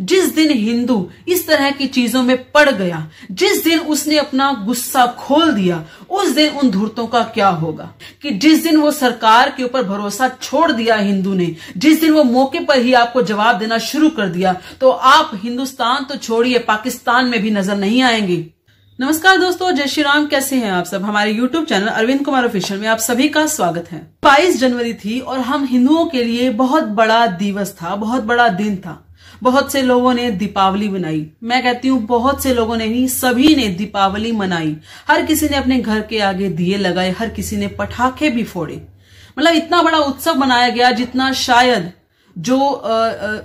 जिस दिन हिंदू इस तरह की चीजों में पड़ गया जिस दिन उसने अपना गुस्सा खोल दिया उस दिन उन धूर्तों का क्या होगा कि जिस दिन वो सरकार के ऊपर भरोसा छोड़ दिया हिंदू ने जिस दिन वो मौके पर ही आपको जवाब देना शुरू कर दिया तो आप हिंदुस्तान तो छोड़िए पाकिस्तान में भी नजर नहीं आएंगे नमस्कार दोस्तों जय श्री राम कैसे हैं आप सब हमारे YouTube channel Arvind Kumar official में आप सभी का स्वागत है 22 जनवरी थी और हम हिंदुओं के लिए बहुत बड़ा दिवस था बहुत बड़ा दिन था बहुत से लोगों ने दीपावली मनाई मैं कहती हूँ बहुत से लोगों ने ही सभी ने दीपावली मनाई हर किसी ने अपने घर के आगे दिए लगाए हर किसी ने पटाखे भी फोड़े मतलब इतना बड़ा उत्सव मनाया गया जितना शायद जो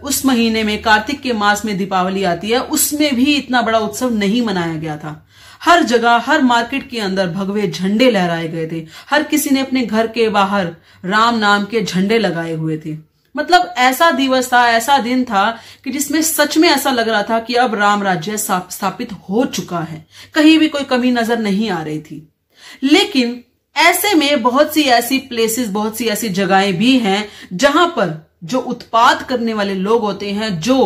उस महीने में कार्तिक के मास में दीपावली आती है उसमें भी इतना बड़ा उत्सव नहीं मनाया गया था हर जगह हर मार्केट के अंदर भगवे झंडे लहराए गए थे हर किसी ने अपने घर के बाहर राम नाम के झंडे लगाए हुए थे मतलब ऐसा दिवस था ऐसा दिन था कि जिसमें सच में ऐसा लग रहा था कि अब राम राज्य स्थापित हो चुका है कहीं भी कोई कमी नजर नहीं आ रही थी लेकिन ऐसे में बहुत सी ऐसी प्लेसेस बहुत सी ऐसी जगहें भी हैं जहां पर जो उत्पाद करने वाले लोग होते हैं जो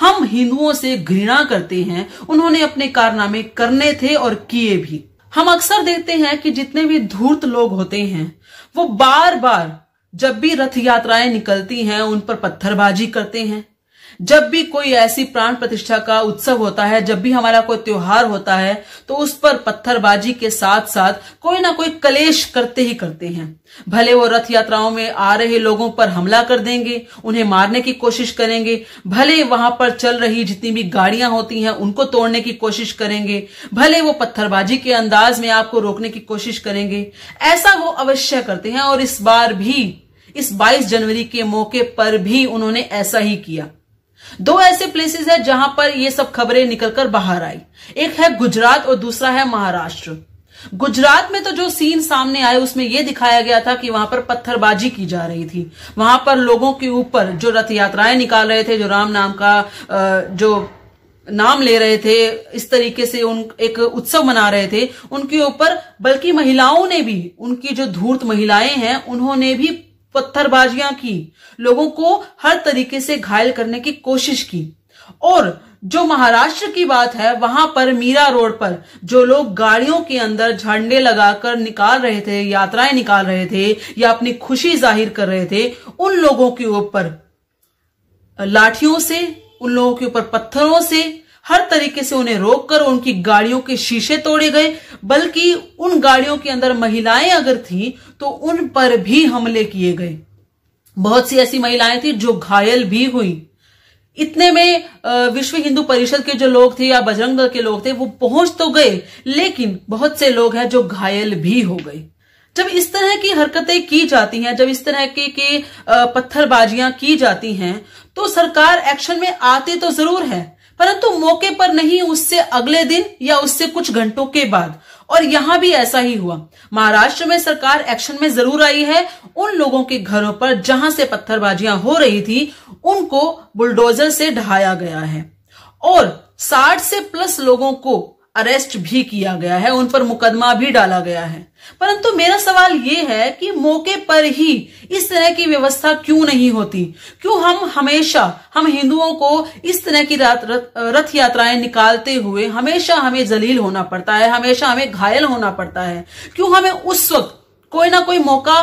हम हिंदुओं से घृणा करते हैं उन्होंने अपने कारनामे करने थे और किए भी हम अक्सर देखते हैं कि जितने भी धूर्त लोग होते हैं वो बार बार जब भी रथ यात्राएं निकलती हैं उन पर पत्थरबाजी करते हैं जब भी कोई ऐसी प्राण प्रतिष्ठा का उत्सव होता है जब भी हमारा कोई त्योहार होता है तो उस पर पत्थरबाजी के साथ साथ कोई ना कोई कलेश करते ही करते हैं भले वो रथ यात्राओं में आ रहे लोगों पर हमला कर देंगे उन्हें मारने की कोशिश करेंगे भले वहां पर चल रही जितनी भी गाड़ियां होती हैं उनको तोड़ने की कोशिश करेंगे भले वो पत्थरबाजी के अंदाज में आपको रोकने की कोशिश करेंगे ऐसा वो अवश्य करते हैं और इस बार भी इस 22 जनवरी के मौके पर भी उन्होंने ऐसा ही किया दो ऐसे प्लेसेस है जहां पर ये सब खबरें निकलकर बाहर आई एक है गुजरात और दूसरा है महाराष्ट्र गुजरात में तो जो सीन सामने आए उसमें यह दिखाया गया था कि वहां पर पत्थरबाजी की जा रही थी वहां पर लोगों के ऊपर जो रथ यात्राएं निकाल रहे थे जो राम नाम का जो नाम ले रहे थे इस तरीके से उन एक उत्सव मना रहे थे उनके ऊपर बल्कि महिलाओं ने भी उनकी जो धूर्त महिलाएं हैं उन्होंने भी पत्थरबाजियां की लोगों को हर तरीके से घायल करने की कोशिश की और जो महाराष्ट्र की बात है वहां पर मीरा रोड पर जो लोग गाड़ियों के अंदर झंडे लगाकर निकाल रहे थे यात्राएं निकाल रहे थे या अपनी खुशी जाहिर कर रहे थे उन लोगों के ऊपर लाठियों से उन लोगों के ऊपर पत्थरों से हर तरीके से उन्हें रोककर उनकी गाड़ियों के शीशे तोड़े गए बल्कि उन गाड़ियों के अंदर महिलाएं अगर थी तो उन पर भी हमले किए गए बहुत सी ऐसी महिलाएं थी जो घायल भी हुई इतने में विश्व हिंदू परिषद के जो लोग थे या बजरंग दल के लोग थे वो पहुंच तो गए लेकिन बहुत से लोग हैं जो घायल भी हो गए जब इस तरह की हरकतें की जाती हैं जब इस तरह के, के पत्थरबाजियां की जाती हैं तो सरकार एक्शन में आते तो जरूर है परंतु मौके पर नहीं उससे अगले दिन या उससे कुछ घंटों के बाद और यहाँ भी ऐसा ही हुआ महाराष्ट्र में सरकार एक्शन में जरूर आई है उन लोगों के घरों पर जहां से पत्थरबाजियां हो रही थी उनको बुलडोजर से ढहाया गया है और 60 से प्लस लोगों को अरेस्ट भी किया गया है उन पर मुकदमा भी डाला गया है परंतु मेरा सवाल ये है कि मौके पर ही इस तरह की व्यवस्था क्यों नहीं होती क्यों हम हमेशा हम हिंदुओं को इस तरह की रथ यात्राएं निकालते हुए हमेशा हमें जलील होना पड़ता है हमेशा हमें घायल होना पड़ता है क्यों हमें उस वक्त कोई ना कोई मौका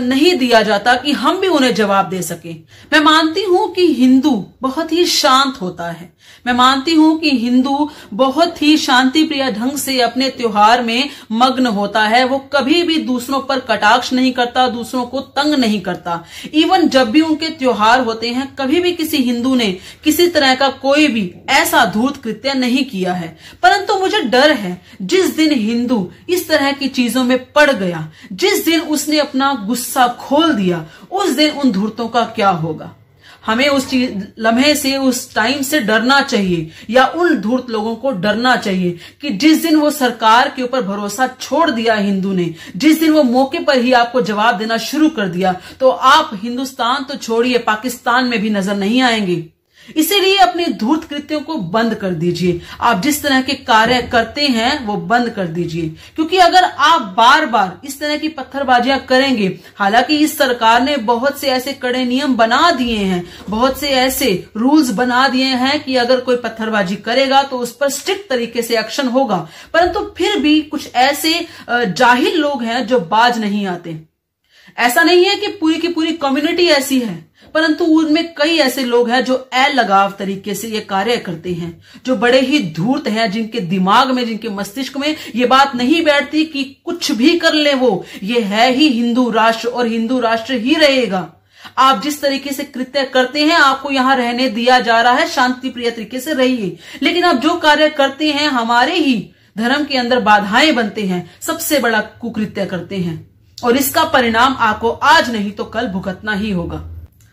नहीं दिया जाता कि हम भी उन्हें जवाब दे सके मैं मानती हूं कि हिंदू बहुत ही शांत होता है मैं मानती हूं कि हिंदू बहुत ही शांति प्रिय ढंग से अपने त्योहार में मग्न होता है वो कभी भी दूसरों पर कटाक्ष नहीं करता दूसरों को तंग नहीं करता इवन जब भी उनके त्योहार होते हैं कभी भी किसी हिंदू ने किसी तरह का कोई भी ऐसा धूर्त कृत्य नहीं किया है परंतु मुझे डर है जिस दिन हिंदू इस तरह की चीजों में पड़ गया जिस दिन उसने अपना गुस्सा खोल दिया उस दिन उन धूर्तों का क्या होगा हमें उस चीज लम्हे से उस टाइम से डरना चाहिए या उन धूर्त लोगों को डरना चाहिए कि जिस दिन वो सरकार के ऊपर भरोसा छोड़ दिया हिंदू ने जिस दिन वो मौके पर ही आपको जवाब देना शुरू कर दिया तो आप हिंदुस्तान तो छोड़िए पाकिस्तान में भी नजर नहीं आएंगे इसीलिए अपने धूर्त कृत्यों को बंद कर दीजिए आप जिस तरह के कार्य करते हैं वो बंद कर दीजिए क्योंकि अगर आप बार बार इस तरह की पत्थरबाजियां करेंगे हालांकि इस सरकार ने बहुत से ऐसे कड़े नियम बना दिए हैं बहुत से ऐसे रूल्स बना दिए हैं कि अगर कोई पत्थरबाजी करेगा तो उस पर स्ट्रिक्ट तरीके से एक्शन होगा परंतु तो फिर भी कुछ ऐसे जाहिल लोग हैं जो बाज नहीं आते ऐसा नहीं है कि पूरी की पूरी कम्युनिटी ऐसी है परंतु उनमें कई ऐसे लोग हैं जो अलगाव तरीके से ये कार्य करते हैं जो बड़े ही धूर्त हैं जिनके दिमाग में जिनके मस्तिष्क में ये बात नहीं बैठती कि कुछ भी कर ले वो ये है ही हिंदू राष्ट्र और हिंदू राष्ट्र ही रहेगा आप जिस तरीके से कृत्य करते हैं आपको यहां रहने दिया जा रहा है शांति प्रिय तरीके से रहिए लेकिन आप जो कार्य करते हैं हमारे ही धर्म के अंदर बाधाएं बनते हैं सबसे बड़ा कुकृत्य करते हैं और इसका परिणाम आपको आज नहीं तो कल भुगतना ही होगा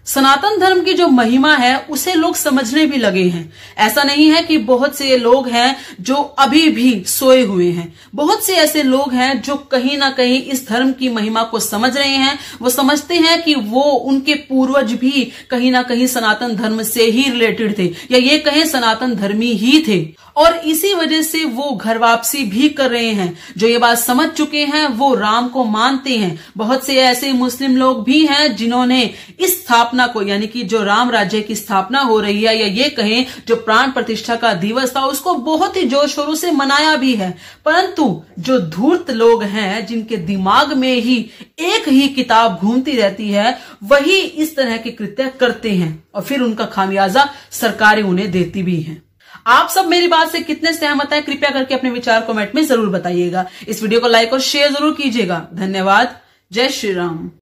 सनातन धर्म की जो महिमा है उसे लोग समझने भी लगे हैं ऐसा नहीं है कि बहुत से लोग हैं जो अभी भी सोए हुए हैं बहुत से ऐसे लोग हैं जो कहीं ना कहीं इस धर्म की महिमा को समझ रहे हैं वो समझते हैं कि वो उनके पूर्वज भी कहीं ना कहीं सनातन धर्म से ही रिलेटेड थे या ये कहें सनातन धर्मी ही थे और इसी वजह से वो घर वापसी भी कर रहे हैं जो ये बात समझ चुके हैं वो राम को मानते हैं बहुत से ऐसे मुस्लिम लोग भी हैं जिन्होंने इस स्थापना स्थापना को यानी कि जो राम राज्य की स्थापना हो रही है या ये कहें जो प्राण प्रतिष्ठा का दिवस था उसको बहुत ही जोर शोरों से मनाया भी है परंतु जो धूर्त लोग हैं जिनके दिमाग में ही एक ही किताब घूमती रहती है वही इस तरह के कृत्य करते हैं और फिर उनका खामियाजा सरकारें उन्हें देती भी है आप सब मेरी बात से कितने सहमत है कृपया करके अपने विचार कमेंट में जरूर बताइएगा इस वीडियो को लाइक और शेयर जरूर कीजिएगा धन्यवाद जय श्री राम